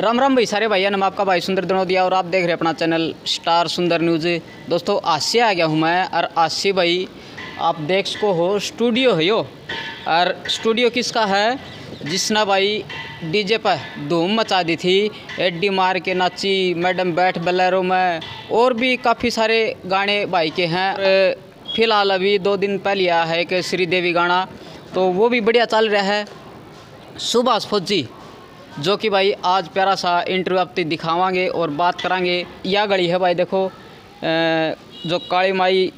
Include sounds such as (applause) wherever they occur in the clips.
राम राम भाई सारे भाइयों नाम आपका भाई सुंदर दिया और आप देख रहे हैं अपना चैनल स्टार सुंदर न्यूज दोस्तों आसी आ गया हूँ मैं और आसी भाई आप देख सको हो स्टूडियो है यो और स्टूडियो किसका है जिसने भाई डीजे पर धूम मचा दी थी एडी मार के नाची मैडम बैठ बलैरो में और भी काफ़ी सारे गाने भाई के हैं फिलहाल अभी दो दिन पहले आया है कि श्रीदेवी गाना तो वो भी बढ़िया चल रहा है सुभाष फौजी जो कि भाई आज प्यारा सा इंटरव्यू आप दिखावागे दिखावांगे और बात करांगे यह गली है भाई देखो जो काली माई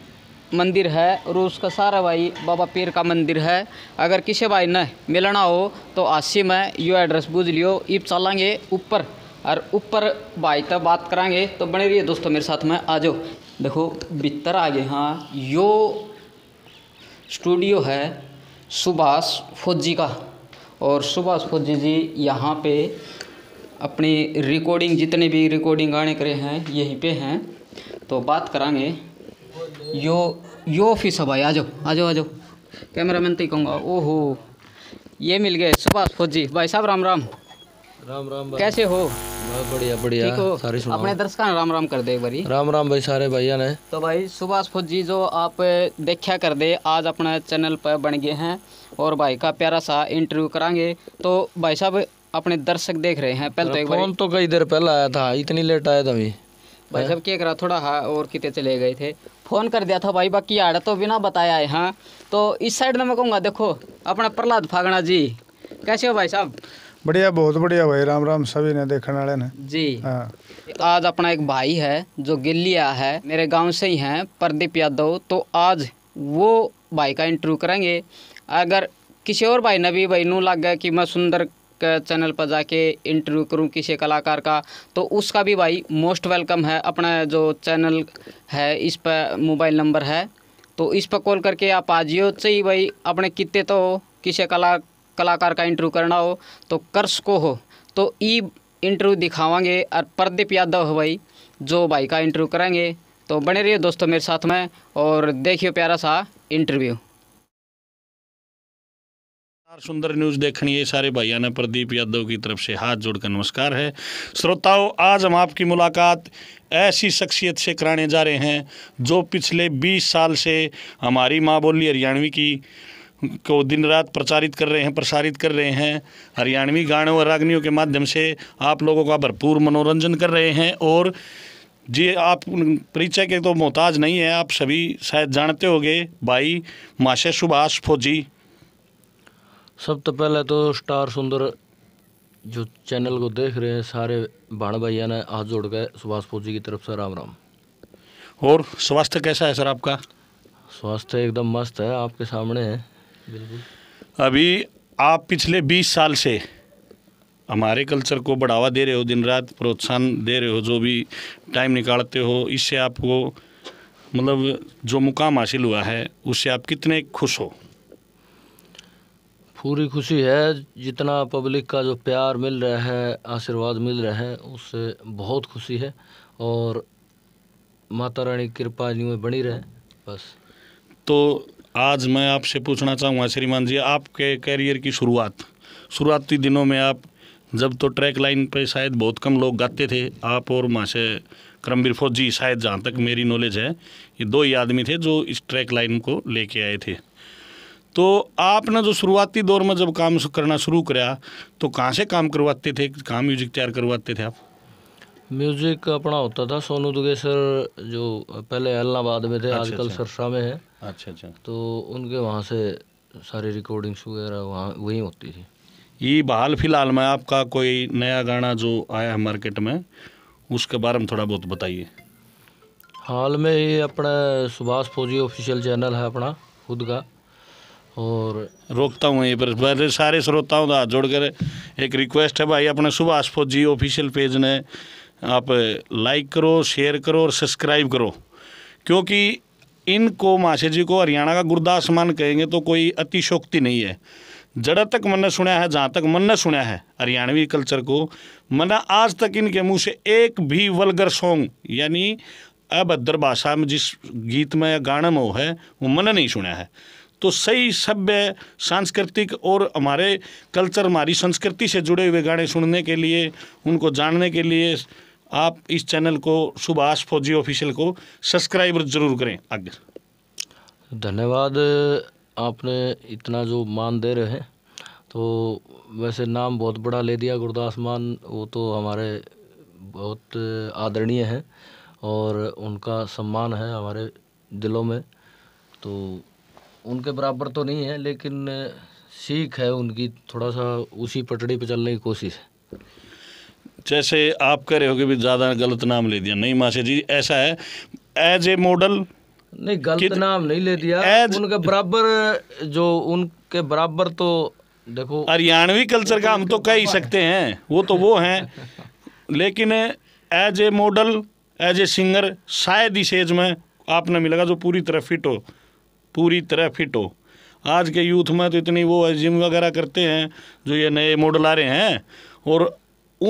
मंदिर है और उसका सारा भाई बाबा पीर का मंदिर है अगर किसी भाई न मिलना हो तो आसिम है यो एड्रेस बूझ लियो इब चलेंगे ऊपर और ऊपर भाई तब बात करांगे तो बने रहिए दोस्तों मेरे साथ में आ जाओ देखो भीतर आ गए हाँ यो स्टूडियो है सुभाष फौजी का और सुभाष फौजी जी यहाँ पे अपनी रिकॉर्डिंग जितने भी रिकॉर्डिंग गाने करे हैं यहीं पे हैं तो बात करांगे यो यो ऑफिस है भाई आ जाओ आ जाओ आ जाओ कैमरा मैन तो कहूँगा ओहो ये मिल गए सुभाष फौजी भाई साहब राम राम राम राम कैसे हो बढ़िया बढ़िया सारी अपने दर्शकों राम राम कर दे एक बारी राम राम भाई सारे ने तो भाई सुभाष जो आप देखा कर दे आज अपने चैनल पर बन गए हैं और भाई का प्यारा सा इंटरव्यू करांगे तो भाई साहब अपने दर्शक देख रहे हैं पहले तो एक फोन तो कई देर पहले आया था इतनी लेट आया था भाई भाई साहब क्या करा थोड़ा हाँ और कितने चले गए थे फ़ोन कर दिया था भाई बाकी आड़ा तो बिना बताया है हाँ तो इस साइड में मैं कहूँगा देखो अपना प्रहलाद फागड़ा जी कैसे हो भाई साहब बढ़िया बहुत बढ़िया भाई राम राम सभी ने देखने वाले ने जी हाँ। आज अपना एक भाई है जो गिल्लिया है मेरे गांव से ही हैं प्रदीप यादव तो आज वो भाई का इंटरव्यू करेंगे अगर किसी और भाई ने भी भाई नू लग गया कि मैं सुंदर चैनल पर जाके इंटरव्यू करूं किसी कलाकार का तो उसका भी भाई मोस्ट वेलकम है अपना जो चैनल है इस पर मोबाइल नंबर है तो इस पर कॉल करके आप आजियो चाहिए भाई अपने कितने तो किसी कला कलाकार का इंटरव्यू करना हो तो कर्स को हो तो ई इंटरव्यू दिखावांगे और प्रदीप यादव हो भाई जो भाई का इंटरव्यू करेंगे तो बने रहिए दोस्तों मेरे साथ में और देखियो प्यारा सा इंटरव्यू सुंदर न्यूज़ देखनी है सारे भाइयों ने प्रदीप यादव की तरफ से हाथ जोड़कर नमस्कार है श्रोताओं आज हम आपकी मुलाकात ऐसी शख्सियत से कराने जा रहे हैं जो पिछले 20 साल से हमारी माँ बोली हरियाणवी की को दिन रात प्रचारित कर रहे हैं प्रसारित कर रहे हैं हरियाणवी गानों और रागनियों के माध्यम से आप लोगों का भरपूर मनोरंजन कर रहे हैं और जी आप परिचय के तो मोहताज नहीं है आप सभी शायद जानते होंगे भाई माशे सुभाष फौजी सब तो पहले तो स्टार सुंदर जो चैनल को देख रहे हैं सारे बाण भैया ने हाथ जोड़ गए सुभाष फौजी की तरफ से राम राम और स्वास्थ्य कैसा है सर आपका स्वास्थ्य एकदम मस्त है आपके सामने है अभी आप पिछले बीस साल से हमारे कल्चर को बढ़ावा दे रहे हो दिन रात प्रोत्साहन दे रहे हो जो भी टाइम निकालते हो इससे आपको मतलब जो मुकाम हासिल हुआ है उससे आप कितने खुश हो पूरी खुशी है जितना पब्लिक का जो प्यार मिल रहा है आशीर्वाद मिल रहा है उससे बहुत खुशी है और माता रानी कृपा में बनी रहे बस तो आज मैं आपसे पूछना चाहूँगा श्रीमान जी आपके कैरियर की शुरुआत शुरुआती दिनों में आप जब तो ट्रैक लाइन पे शायद बहुत कम लोग गाते थे आप और माशे फौज जी शायद जहाँ तक मेरी नॉलेज है ये दो ही आदमी थे जो इस ट्रैक लाइन को लेके आए थे तो आपने जो शुरुआती दौर में जब काम करना शुरू कराया तो कहाँ से काम करवाते थे कहाँ म्यूजिक तैयार करवाते थे आप म्यूजिक अपना होता था सोनू दुगे सर जो पहले अलाहाबाद में थे अच्छा, आजकल अच्छा। सरसा में है अच्छा अच्छा तो उनके वहाँ से सारी रिकॉर्डिंग्स वगैरह वहाँ वहीं होती थी ये बहाल फिलहाल में आपका कोई नया गाना जो आया है मार्केट में उसके बारे में थोड़ा बहुत बताइए हाल में ये अपना सुभाष फौजी ऑफिशियल चैनल है अपना खुद का और रोकता हूँ यहीं पर सारे श्रोताओं का तो जोड़ कर एक रिक्वेस्ट है भाई अपने सुभाष फौजी ऑफिशियल पेज ने आप लाइक करो शेयर करो और सब्सक्राइब करो क्योंकि इनको माशे जी को हरियाणा का गुरदास मान कहेंगे तो कोई अतिशोक्ति नहीं है जड़ा तक ने सुना है जहाँ तक ने सुना है हरियाणवी कल्चर को मना आज तक इनके मुँह से एक भी वलगर सॉन्ग यानी अभद्र भाषा में जिस गीत में या गाना में वो है वो मैंने नहीं सुना है तो सही सभ्य सांस्कृतिक और हमारे कल्चर हमारी संस्कृति से जुड़े हुए गाने सुनने के लिए उनको जानने के लिए आप इस चैनल को सुभाष फौजी ऑफिशियल को सब्सक्राइब जरूर करें आगे धन्यवाद आपने इतना जो मान दे रहे हैं तो वैसे नाम बहुत बड़ा ले दिया गुरदास मान वो तो हमारे बहुत आदरणीय हैं और उनका सम्मान है हमारे दिलों में तो उनके बराबर तो नहीं है लेकिन सीख है उनकी थोड़ा सा उसी पटड़ी पर चलने की कोशिश है जैसे आप कह रहे हो कि ज़्यादा गलत नाम ले दिया नहीं माशा जी ऐसा है एज ए मॉडल नहीं गलत नाम नहीं ले दिया एज उनके बराबर जो उनके बराबर तो देखो हरियाणवी कल्चर का हम तो कह ही सकते हैं वो तो वो हैं लेकिन as a model as a singer शायद इस एज में आपने मिलेगा जो पूरी तरह फिट हो पूरी तरह फिट हो आज के यूथ में तो इतनी वो जिम वगैरह करते हैं जो ये नए मॉडल आ रहे हैं और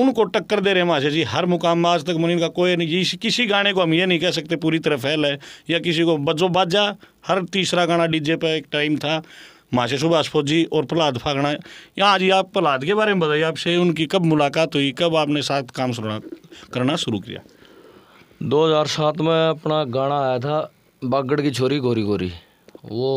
उनको टक्कर दे रहे हैं माशा जी हर मुकाम आज तक मुनीन का कोई नहीं किसी गाने को हम ये नहीं कह सकते पूरी तरह फैल है या किसी को बजो बाजा हर तीसरा गाना डीजे पर एक टाइम था माशे सुभाष फौजी और प्रहलाद फागड़ा यहाँ जी आप प्रहलाद के बारे में बताइए आपसे उनकी कब मुलाकात हुई कब आपने साथ काम करना शुरू किया 2007 में अपना गाना आया था बागड़ की छोरी गोरी गोरी वो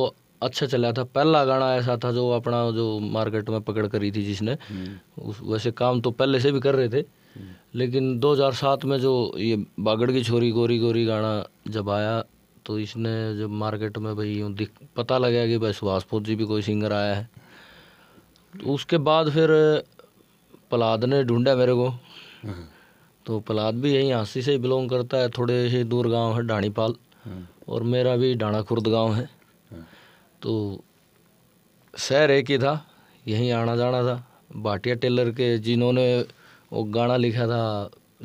अच्छा चला था पहला गाना ऐसा था जो अपना जो मार्केट में पकड़ करी थी जिसने हम्म। उस वैसे काम तो पहले से भी कर रहे थे हम्म। लेकिन 2007 में जो ये बागड़ की छोरी गोरी गोरी गाना जब आया तो इसने जब मार्केट में भाई यूँ दिख पता लगा कि भाई सुभाषपुर जी भी कोई सिंगर आया है तो उसके बाद फिर पलाद ने ढूंढा मेरे को हाँ। तो पलाद भी यहीं हाँसी से बिलोंग करता है थोड़े से दूर गांव है डाणीपाल हाँ। और मेरा भी डाणा खुर्द गांव है तो शहर एक ही था यहीं आना जाना था भाटिया टेलर के जिन्होंने वो गाना लिखा था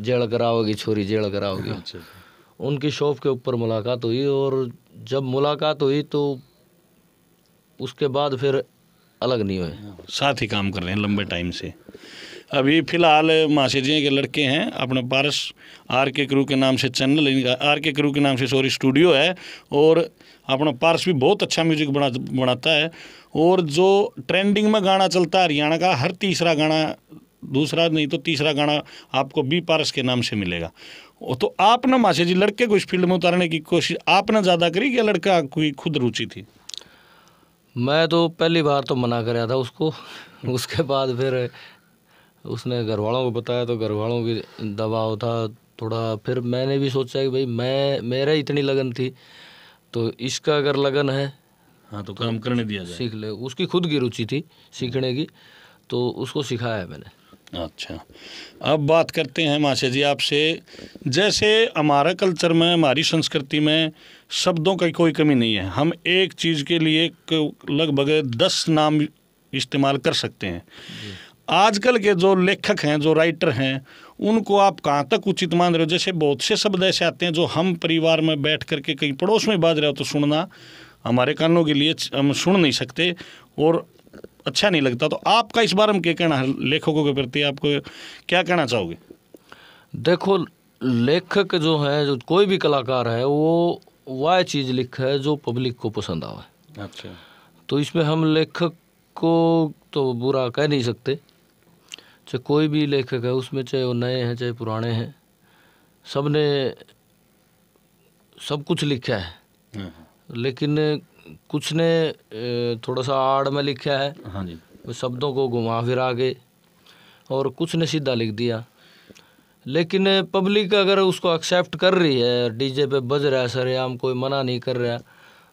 जेड़ कराओगी छोरी जेड़ कराओगी (laughs) अच्छा, अच्छा। उनकी शॉप के ऊपर मुलाकात हुई और जब मुलाकात हुई तो उसके बाद फिर अलग नहीं हुए साथ ही काम कर रहे हैं लंबे टाइम से अभी फ़िलहाल मासेजिया के लड़के हैं अपने पारस आर के क्रू के नाम से चैनल इनका आर के क्रू के नाम से सॉरी स्टूडियो है और अपना पारस भी बहुत अच्छा म्यूजिक बना बनाता है और जो ट्रेंडिंग में गाना चलता है हरियाणा का हर तीसरा गाना दूसरा नहीं तो तीसरा गाना आपको बी पारस के नाम से मिलेगा तो आपने मासे जी लड़के को इस फील्ड में उतारने की कोशिश आपने ज़्यादा करी या लड़का कोई खुद रुचि थी मैं तो पहली बार तो मना कराया था उसको (laughs) उसके बाद फिर उसने घर वालों को बताया तो घर वालों की दबाव था थोड़ा फिर मैंने भी सोचा कि भाई मैं मेरा इतनी लगन थी तो इसका अगर लगन है हाँ तो, तो काम करने दिया जाए सीख ले उसकी खुद की रुचि थी सीखने की तो उसको सिखाया मैंने अच्छा अब बात करते हैं माशा जी आपसे जैसे हमारा कल्चर में हमारी संस्कृति में शब्दों की कोई कमी नहीं है हम एक चीज़ के लिए लगभग दस नाम इस्तेमाल कर सकते हैं आजकल के जो लेखक हैं जो राइटर हैं उनको आप कहाँ तक उचित मान रहे हो जैसे बहुत से शब्द ऐसे आते हैं जो हम परिवार में बैठ करके कहीं पड़ोस में बाज रहे हो तो सुनना हमारे कानों के लिए हम सुन नहीं सकते और अच्छा नहीं लगता तो आपका इस बारे में क्या कहना है लेखकों के प्रति आपको क्या कहना चाहोगे देखो लेखक जो है जो कोई भी कलाकार है वो वह चीज़ है जो पब्लिक को पसंद आवे अच्छा तो इसमें हम लेखक को तो बुरा कह नहीं सकते चाहे कोई भी लेखक है उसमें चाहे वो नए हैं चाहे पुराने हैं सब ने सब कुछ लिखा है हाँ, हाँ। लेकिन कुछ ने थोड़ा सा आड़ में लिखा है हाँ शब्दों को घुमा फिरा के और कुछ ने सीधा लिख दिया लेकिन पब्लिक अगर उसको एक्सेप्ट कर रही है डीजे पे बज रहा है सरेआम कोई मना नहीं कर रहा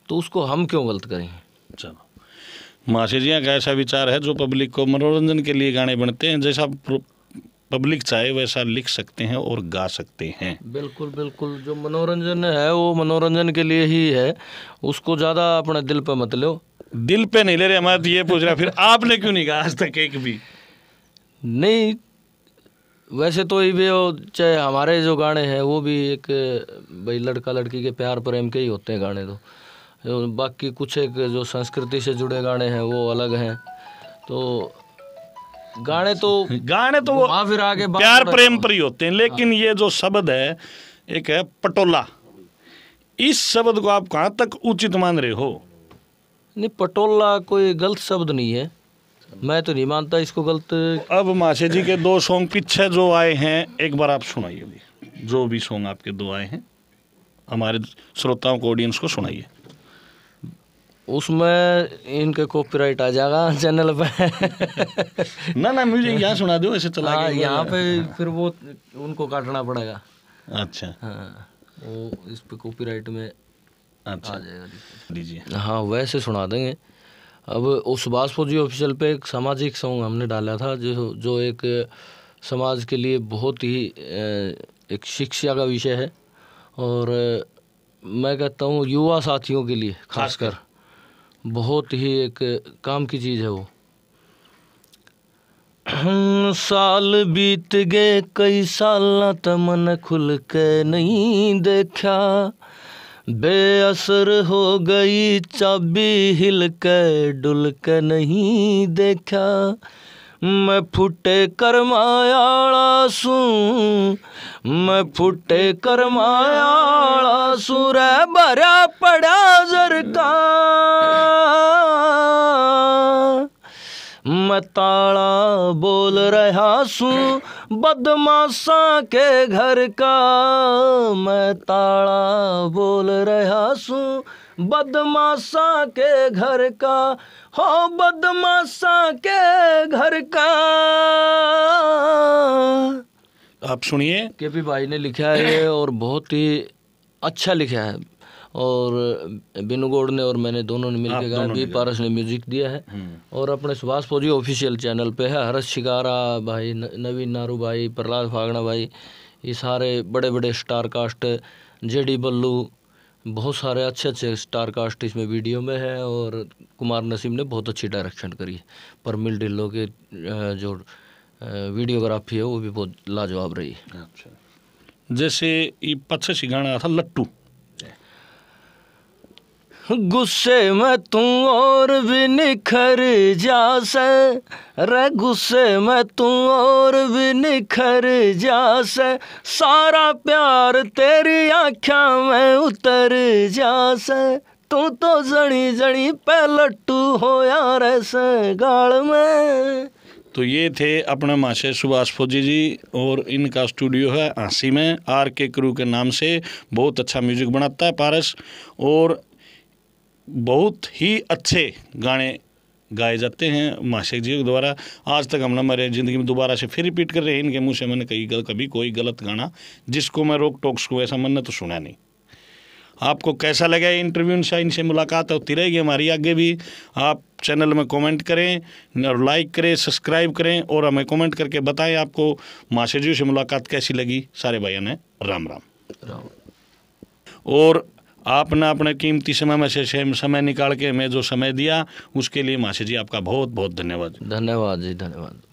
तो उसको हम क्यों गलत करें चलो माशरिया का ऐसा विचार है जो पब्लिक को मनोरंजन के लिए गाने बनते हैं जैसा पब्लिक चाहे वैसा लिख सकते हैं और गा सकते हैं बिल्कुल बिल्कुल जो मनोरंजन है वो मनोरंजन के लिए ही है उसको ज़्यादा अपने दिल पे मत लो दिल पे नहीं ले रहे हमारे तो ये पूछ रहा फिर आपने क्यों नहीं कहा आज तक एक भी नहीं वैसे तो ये भी चाहे हमारे जो गाने हैं वो भी एक भाई लड़का लड़की के प्यार प्रेम के ही होते हैं गाने तो बाकी कुछ एक जो संस्कृति से जुड़े गाने हैं वो अलग हैं तो गाने तो गाने तो वो फिर आगे प्यार प्रेम पर ही होते हैं लेकिन ये जो शब्द है एक है पटोला इस शब्द को आप कहाँ तक उचित मान रहे हो नहीं पटोला कोई गलत शब्द नहीं है मैं तो नहीं मानता इसको गलत अब माशे जी के दो सॉन्ग पीछे जो आए हैं एक बार आप सुनाइए जो भी सॉन्ग आपके दो आए हैं हमारे श्रोताओं को ऑडियंस को सुनाइए उसमें इनके कॉपीराइट आ जाएगा चैनल पे (laughs) ना ना म्यूजिक यहाँ सुना दो ऐसे चला हाँ यहाँ पे फिर वो उनको काटना पड़ेगा अच्छा हाँ वो इस पे कॉपीराइट में अच्छा आ जाएगा दीजिए हाँ वैसे सुना देंगे अब उस सुभाषपुर जी ऑफिशियल पे एक सामाजिक सॉन्ग हमने डाला था जो जो एक समाज के लिए बहुत ही एक शिक्षा का विषय है और मैं कहता हूँ युवा साथियों के लिए खासकर बहुत ही एक काम की चीज़ है वो साल बीत गए कई साल त मन खुल के नहीं देखा बेअसर हो गई चाबी हिल के डुल के नहीं देखा मैं फुटे करमायाला सू मैं फुटे करमायाला सूर भरा पड़ा जरका मैं ताला बोल रहा सू बदमाशा के घर का मैं ताला बोल रहा सू बदमाशा के घर का हो बदमाशा के घर का आप सुनिए केपी भाई ने लिखा है और बहुत ही अच्छा लिखा है और बिनुगोड़ ने और मैंने दोनों ने मिलकर गाया बी पारस ने म्यूजिक दिया है हम्म। और अपने सुभाष फौजी ऑफिशियल चैनल पे है हरस शिकारा भाई नवीन नारू भाई प्रहलाद फागना भाई ये सारे बड़े बड़े स्टार कास्ट जे डी बल्लू बहुत सारे अच्छे अच्छे स्टार कास्ट इसमें वीडियो में है और कुमार नसीम ने बहुत अच्छी डायरेक्शन करी है मिल ढिल्लो के जो वीडियोग्राफी है वो भी बहुत लाजवाब रही है अच्छा जैसे ये पच्छी से गाना था लट्टू गुस्से में तू और भी निखर जास रे गुस्से में तू और भी निखर जास सारा प्यार तेरी आख्या में उतर जास तू तो जड़ी जड़ी पे लट्टू हो यार ऐसे गाल में तो ये थे अपने माशे सुभाष फौजी जी और इनका स्टूडियो है हाँसी में आर के क्रू के नाम से बहुत अच्छा म्यूजिक बनाता है पारस और बहुत ही अच्छे गाने गाए जाते हैं माशिक जी द्वारा आज तक हम हमारे ज़िंदगी में दोबारा से फिर रिपीट कर रहे हैं इनके मुँह से मैंने कहीं गल, कभी कोई गलत गाना जिसको मैं रोक टोक्स को ऐसा मैंने तो सुना नहीं आपको कैसा लगा इंटरव्यू इनसे इनसे मुलाकात तो होती रहेगी हमारी आगे भी आप चैनल में कमेंट करें और लाइक करें सब्सक्राइब करें और हमें कमेंट करके बताएं आपको माशे जी से मुलाकात कैसी लगी सारे भाइयों ने राम राम राम और आपने अपने कीमती समय में से समय निकाल के हमें जो समय दिया उसके लिए मासी जी आपका बहुत बहुत धन्यवाद धन्यवाद जी धन्यवाद